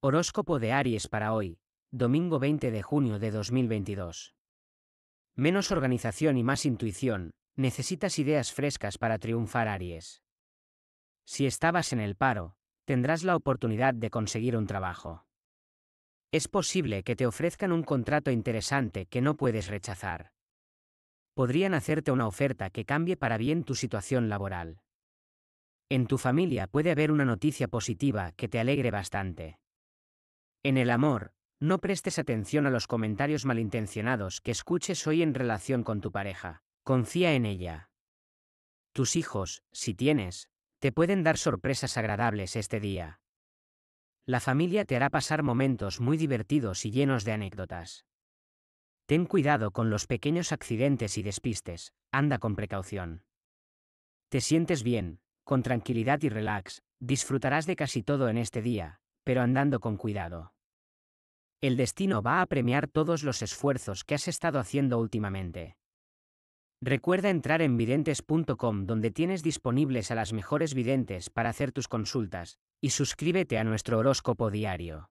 Horóscopo de Aries para hoy, domingo 20 de junio de 2022. Menos organización y más intuición, necesitas ideas frescas para triunfar Aries. Si estabas en el paro, tendrás la oportunidad de conseguir un trabajo. Es posible que te ofrezcan un contrato interesante que no puedes rechazar. Podrían hacerte una oferta que cambie para bien tu situación laboral. En tu familia puede haber una noticia positiva que te alegre bastante. En el amor, no prestes atención a los comentarios malintencionados que escuches hoy en relación con tu pareja. Confía en ella. Tus hijos, si tienes, te pueden dar sorpresas agradables este día. La familia te hará pasar momentos muy divertidos y llenos de anécdotas. Ten cuidado con los pequeños accidentes y despistes, anda con precaución. Te sientes bien, con tranquilidad y relax, disfrutarás de casi todo en este día, pero andando con cuidado. El destino va a premiar todos los esfuerzos que has estado haciendo últimamente. Recuerda entrar en videntes.com donde tienes disponibles a las mejores videntes para hacer tus consultas, y suscríbete a nuestro horóscopo diario.